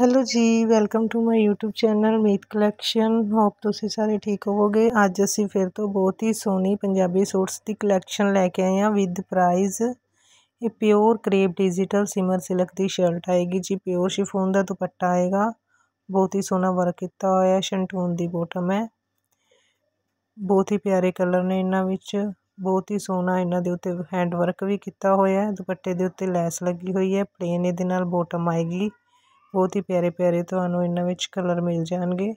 hello ji welcome to my YouTube channel Meet collection hope ਤੁਸੀਂ ਸਾਰੇ ਠੀਕ ਹੋਵੋਗੇ ਅੱਜ ਅਸੀਂ ਫਿਰ ਤੋਂ ਬਹੁਤ ਹੀ ਸੋਹਣੀ ਪੰਜਾਬੀ ਸੂਟਸ ਦੀ ਕਲੈਕਸ਼ਨ ਲੈ ਕੇ ਆਏ ਹਾਂ ਵਿਦ ਪ੍ਰਾਈਸ ਇਹ pure crepe digital shimmer silk ਦੀ ਸ਼ਰਟ ਆਏਗੀ ਜੀ ਪਿਓਰ ਸ਼ਿਫੋਨ ਦਾ ਦੁਪੱਟਾ ਆਏਗਾ ਬਹੁਤ ਹੀ ਸੋਹਣਾ ਵਰਕ ਕੀਤਾ ਹੋਇਆ ਸ਼ੰਟੂਨ ਦੀ ਬੋਟਮ ਹੈ ਬਹੁਤ ਹੀ ਪਿਆਰੇ ਕਲਰ ਨੇ ਇਹਨਾਂ ਵਿੱਚ ਬਹੁਤ ਹੀ ਸੋਹਣਾ ਇਹਨਾਂ ਦੇ ਉੱਤੇ ਹੈਂਡ ਵਰਕ ਵੀ ਕੀਤਾ ਹੋਇਆ ਹੈ ਦੁਪੱਟੇ ਦੇ ਉੱਤੇ ਲੈਸ ਲੱਗੀ ਹੋਈ ਹੈ ਪਲੇਨ ਇਹਦੇ ਨਾਲ ਬੋਟਮ ਆਏਗੀ ਬਹੁਤ ਹੀ ਪਿਆਰੇ ਪਿਆਰੇ ਤੁਹਾਨੂੰ ਇਹਨਾਂ ਵਿੱਚ ਕਲਰ ਮਿਲ ਜਾਣਗੇ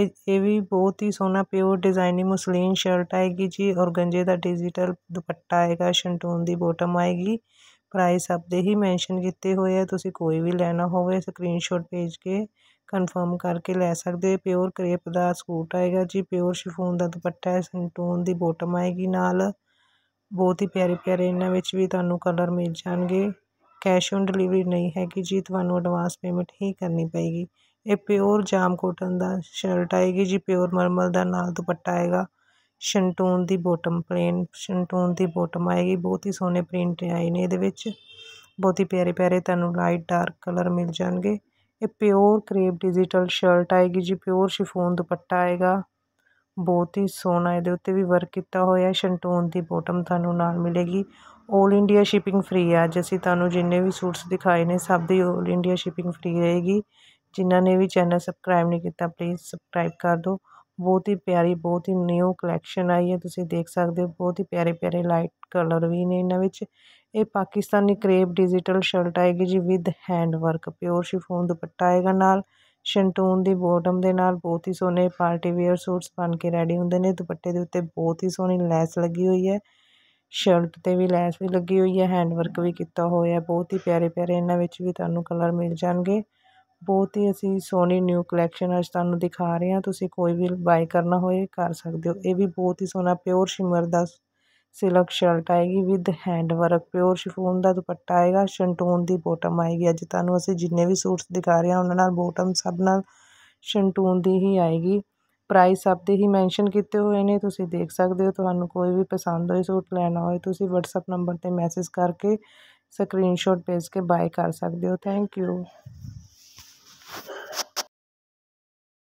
ਇਹ ਇਹ ਵੀ ਬਹੁਤ ਹੀ ਸੋਹਣਾ ਪਿਓਰ ਡਿਜ਼ਾਈਨਿੰਗ ਮਸਲੀਨ ਸ਼ਰਟ ਆਏਗੀ ਜੀ ਗੰਜੇ ਦਾ ਡਿਜੀਟਲ ਦੁਪੱਟਾ ਆਏਗਾ ਸ਼ੰਟੂਨ ਦੀ ਬੋਟਮ ਆਏਗੀ ਪ੍ਰਾਈਸ ਆਪਦੇ ਹੀ ਮੈਂਸ਼ਨ ਕੀਤੇ ਹੋਏ ਆ ਤੁਸੀਂ ਕੋਈ ਵੀ ਲੈਣਾ ਹੋਵੇ ਸਕਰੀਨਸ਼ਾਟ ਭੇਜ ਕੇ ਕਨਫਰਮ ਕਰਕੇ ਲੈ ਸਕਦੇ ਹੋ ਪਿਓਰ ਕ੍ਰੇਪ ਦਾ ਸੂਟ ਆਏਗਾ ਜੀ ਪਿਓਰ ਸ਼ਿਫੋਨ ਦਾ ਦੁਪੱਟਾ ਹੈ ਸੰਟੂਨ ਦੀ ਬੋਟਮ ਆਏਗੀ ਨਾਲ ਬਹੁਤ ਹੀ ਪਿਆਰੇ ਪਿਆਰੇ ਇਹਨਾਂ ਵਿੱਚ ਵੀ ਤੁਹਾਨੂੰ ਕਲਰ ਮਿਲ ਜਾਣਗੇ ਕੈਸ਼ ਔਨ ਡਿਲੀਵਰੀ ਨਹੀਂ ਹੈਗੀ ਜੀ ਤੁਹਾਨੂੰ ਐਡਵਾਂਸ ਪੇਮੈਂਟ ਹੀ ਕਰਨੀ ਪਏਗੀ ਇਹ ਪਿਓਰ ਜਾਮ ਕੋਟਨ ਦਾ ਸ਼ਰਟ ਆਏਗੀ ਜੀ ਪਿਓਰ ਮਰਮਲ ਦਾ ਨਾਲ ਦੁਪੱਟਾ ਆਏਗਾ ਸ਼ੰਟੂਨ ਦੀ ਬੋਟਮ ਪਲੇਨ ਸ਼ੰਟੂਨ ਦੀ ਬੋਟਮ ਆਏਗੀ ਬਹੁਤ ਹੀ ਸੋਹਣੇ ਪ੍ਰਿੰਟ ਆਏ ਨੇ ਇਹਦੇ ਵਿੱਚ ਬਹੁਤ ਹੀ ਪਿਆਰੇ ਪਿਆਰੇ ਤੁਹਾਨੂੰ ਲਾਈਟ ਡਾਰਕ ਕਲਰ ਮਿਲ ਜਾਣਗੇ ਇਹ ਪਿਓਰ ਕ੍ਰੇਪ ਡਿਜੀਟਲ ਸ਼ਰਟ ਆਏਗੀ ਜੀ ਪਿਓਰ ਸ਼ਿਫੋਨ ਦੁਪੱਟਾ ਆਏਗਾ ਬਹੁਤ ਹੀ ਸੋਹਣਾ ਇਹਦੇ ਉੱਤੇ ਵੀ ਵਰਕ ਕੀਤਾ ਹੋਇਆ ਸ਼ੰਟੂਨ ਦੀ ਬੋਟਮ ਤੁਹਾਨੂੰ ਨਾਲ ਮਿਲੇਗੀ ਆਲ ਇੰਡੀਆ ਸ਼ਿਪਿੰਗ ਫ੍ਰੀ ਆ ਜੇ ਅਸੀਂ ਤੁਹਾਨੂੰ ਜਿੰਨੇ ਵੀ ਸੂਟਸ ਦਿਖਾਏ ਨੇ ਸਭ ਦੀ ਆਲ ਇੰਡੀਆ ਸ਼ਿਪਿੰਗ ਫ੍ਰੀ ਰਹੇਗੀ ਜਿਨ੍ਹਾਂ ਨੇ ਵੀ ਚੈਨਲ ਸਬਸਕ੍ਰਾਈਬ ਨਹੀਂ ਕੀਤਾ ਪਲੀਜ਼ ਸਬਸਕ੍ਰਾਈਬ ਕਰ ਦਿਓ ਬਹੁਤ ਹੀ ਪਿਆਰੀ ਬਹੁਤ ਹੀ ਨਿਊ ਕਲੈਕਸ਼ਨ ਆਈ ਹੈ ਤੁਸੀਂ ਦੇਖ ਸਕਦੇ ਹੋ ਬਹੁਤ ਹੀ ਪਿਆਰੇ ਪਿਆਰੇ ਲਾਈਟ ਕਲਰ ਵੀ ਨੇ ਇਹਨਾਂ ਵਿੱਚ ਇਹ ਪਾਕਿਸਤਾਨੀ ਕ੍ਰੇਪ ਡਿਜੀਟਲ ਸ਼ਰਟ ਆਏਗੀ ਜੀ with hand work pure chiffon dupatta ਆਏਗਾ ਨਾਲ ਸ਼ੰਟੂਨ ਦੀ ਬੋਟਮ ਦੇ ਨਾਲ ਬਹੁਤ ਹੀ ਸੋਹਣੇ ਪਾਰਟੀ ਵੇਅਰ ਸੂਟਸ ਬਣ ਕੇ ਰੈਡੀ ਹੁੰਦੇ ਨੇ ਦੁਪੱਟੇ ਦੇ ਉੱਤੇ ਬਹੁਤ ਹੀ ਸੋਹਣੀ ਲੈਸ ਲੱਗੀ ਹੋਈ ਹੈ ਸ਼ਰਟ ਤੇ ਵੀ ਲੈਸ ਵੀ ਲੱਗੀ ਹੋਈ ਹੈ ਹੈਂਡ ਵਰਕ ਵੀ ਕੀਤਾ ਹੋਇਆ ਬਹੁਤ ਹੀ ਪਿਆਰੇ ਪਿਆਰੇ ਇਹਨਾਂ ਵਿੱਚ ਵੀ ਤੁਹਾਨੂੰ ਕਲਰ ਮਿਲ ਜਾਣਗੇ ਬਹੁਤ ਹੀ ਅਸੀਂ ਸੋਹਣੀ ਨਿਊ ਕਲੈਕਸ਼ਨ ਅੱਜ ਤੁਹਾਨੂੰ ਦਿਖਾ ਰਹੇ ਹਾਂ ਤੁਸੀਂ ਕੋਈ ਵੀ ਬਾਈ ਕਰਨਾ ਹੋਏ ਕਰ ਸਕਦੇ ਹੋ ਇਹ ਵੀ ਬਹੁਤ ਹੀ ਸੋਹਣਾ ਪਿਓਰ ਸ਼ਿਮਰ ਦਾ ਸਿਲਕ ਸ਼ਰਟ ਆਏਗੀ with hand work pure chiffon ਦਾ ਦੁਪੱਟਾ ਆਏਗਾ ਸ਼ੰਟੂਨ ਦੀ ਬੋਟਮ ਆਏਗੀ ਅੱਜ ਤੁਹਾਨੂੰ ਅਸੀਂ ਜਿੰਨੇ ਵੀ ਸੂਟਸ ਦਿਖਾ ਰਹੇ ਹਾਂ ਉਹਨਾਂ ਨਾਲ ਬੋਟਮ ਸਭ ਨਾਲ ਸ਼ੰਟੂਨ ਦੀ ਹੀ ਆਏਗੀ ਪ੍ਰਾਈਸ ਆਪਦੇ ਹੀ ਮੈਂਸ਼ਨ ਕੀਤੇ ਹੋਏ ਨੇ ਤੁਸੀਂ ਦੇਖ ਸਕਦੇ ਹੋ ਤੁਹਾਨੂੰ ਕੋਈ ਵੀ ਪਸੰਦ ਹੋਏ ਸੂਟ ਲੈਣਾ ਹੋਏ ਤੁਸੀਂ WhatsApp ਨੰਬਰ 'ਤੇ ਮੈਸੇਜ ਕਰਕੇ ਸਕਰੀਨਸ਼ਾਟ ਭੇਜ ਕੇ ਬਾਏ ਕਰ ਸਕਦੇ ਹੋ ਥੈਂਕ ਯੂ